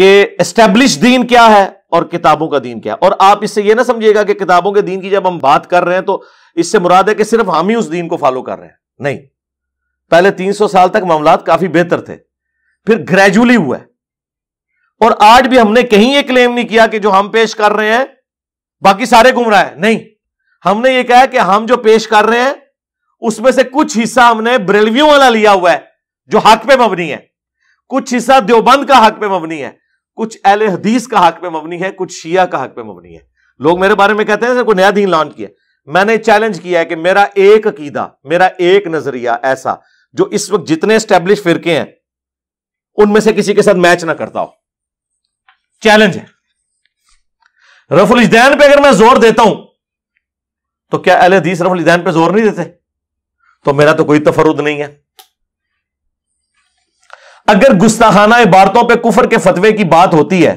कि एस्टेब्लिश दीन क्या है और किताबों का दीन क्या है और आप इससे यह ना समझिएगा कि किताबों के दीन की जब हम बात कर रहे हैं तो इससे मुराद है कि सिर्फ हम ही उस दीन को फॉलो कर रहे हैं नहीं पहले 300 साल तक मामला काफी बेहतर थे फिर ग्रेजुअली हुआ और आज भी हमने कहीं यह क्लेम नहीं किया कि जो हम पेश कर रहे हैं बाकी सारे गुमराह है नहीं हमने ये कहा कि हम जो पेश कर रहे हैं उसमें से कुछ हिस्सा हमने ब्रेलवियों वाला लिया हुआ है जो हक पे मबनी है कुछ हिस्सा देवबंद का हक पे मबनी है कुछ अहल हदीस का हक पे मबनी है कुछ शिया का हक पे मबनी है लोग मेरे बारे में कहते हैं कोई नया दीन लॉन्च किया मैंने चैलेंज किया है कि मेरा एक अकीदा मेरा एक नजरिया ऐसा जो इस वक्त जितने स्टैब्लिश फिरके हैं उनमें से किसी के साथ मैच ना करता हो चैलेंज है रफुल इजदैन पे अगर मैं जोर देता हूं तो क्या अल हदीस रफुल इजदैन पे जोर नहीं देते तो मेरा तो कोई तफरुद नहीं है अगर गुस्ताखाना इबारतों पर कुफर के फतवे की बात होती है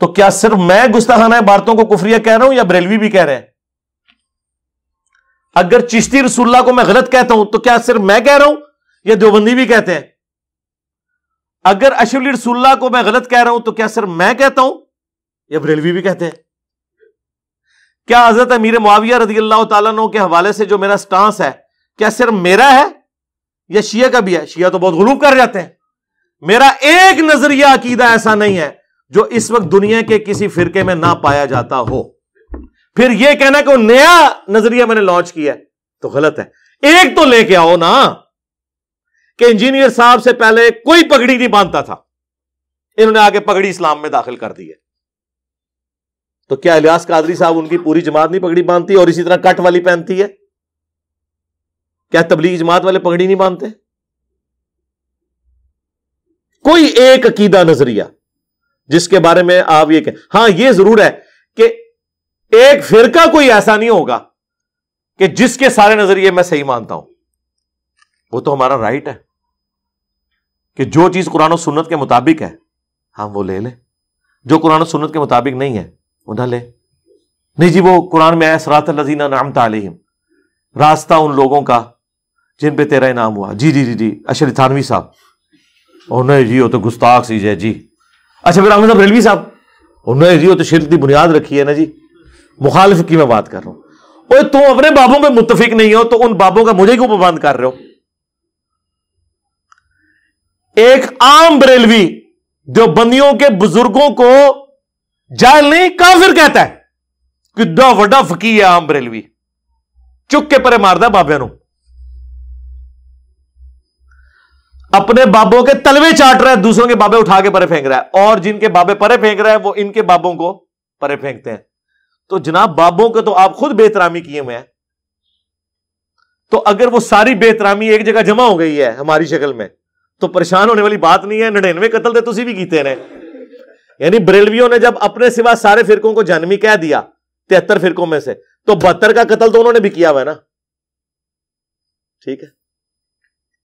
तो क्या सिर्फ मैं गुस्ताखाना इबारतों को कुफरिया कह रहा हूं या बरेलवी भी कह रहे हैं अगर चिश्ती रसुल्ला को मैं गलत कहता हूं तो क्या सिर्फ मैं कह रहा हूं या देवबंदी भी कहते हैं अगर अशुल रसुल्ला को मैं गलत कह रहा हूं तो क्या सिर्फ मैं कहता हूं या बरेलवी भी कहते हैं क्या हजरत अमीर मुआविया रजी अल्लाह तु के हवाले से जो मेरा स्टांस है क्या सिर्फ मेरा है या शिया का भी है शिया तो बहुत गुलूब कर जाते हैं मेरा एक नजरिया अकीदा ऐसा नहीं है जो इस वक्त दुनिया के किसी फिरके में ना पाया जाता हो फिर यह कहना कि नया नजरिया मैंने लॉन्च किया तो गलत है एक तो लेके आओ ना कि इंजीनियर साहब से पहले कोई पगड़ी नहीं बांधता था इन्होंने आगे पगड़ी इस्लाम में दाखिल कर दी है तो क्या इलियास कादरी साहब उनकी पूरी जमात नहीं पगड़ी बांधती और इसी तरह कट वाली पहनती है क्या तबलीग जमात वाले पगड़ी नहीं बांधते कोई एक अकीदा नजरिया जिसके बारे में आप ये कहें हां यह जरूर है कि एक फिरका कोई ऐसा नहीं होगा कि जिसके सारे नजरिए मैं सही मानता हूं वो तो हमारा राइट है कि जो चीज कुरान और सुन्नत के मुताबिक है हम वो ले लें जो कुरान और सुन्नत के मुताबिक नहीं है वो ना ले नहीं जी वो कुरान में आया सरात लजीना नाम तालीम रास्ता उन लोगों का जिन पे तेरा इनाम हुआ जी जी जी जी अशर थानवी साहब ओ oh, जी तो गुस्ताख चीज है जी अच्छा फिर साहब रेलवी साहब ओ oh, जी तो शिरक की बुनियाद रखी है ना जी मुखालिफ की मैं बात कर रहा हूं और तुम अपने बाबों पे मुतफिक नहीं हो तो उन बाबों का मुझे क्यों पाबंद कर रहे हो एक आम बरेलवी देवबंदियों के बुजुर्गों को जाल नहीं काफिर कहता है कि वा फकीर है आम बरेलवी चुप के परे मारदा बाबे अपने बाबों के तलवे चाट रहा है दूसरों के बाबे उठा के परे फेंक रहा है और जिनके बाबे परे फेंक रहा है वो इनके बाबों को परे फेंकते हैं तो जनाब बाबों के तो आप खुद बेतरामी किए हुए हैं तो अगर वो सारी बेतरामी एक जगह जमा हो गई है हमारी शक्ल में तो परेशान होने वाली बात नहीं है नड़िनवे कतल तो भी कीते ने यानी बरेलवियों ने जब अपने सिवा सारे फिरकों को जन्मी कह दिया तिहत्तर फिरकों में से तो बहत्तर का कत्ल तो उन्होंने भी किया हुआ है ना ठीक है